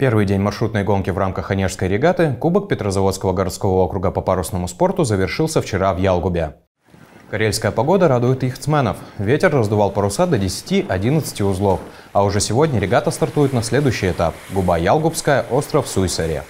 Первый день маршрутной гонки в рамках Онежской регаты Кубок Петрозаводского городского округа по парусному спорту завершился вчера в Ялгубе. Карельская погода радует яхтсменов. Ветер раздувал паруса до 10-11 узлов. А уже сегодня регата стартует на следующий этап – Губа Ялгубская, остров Суйсаре.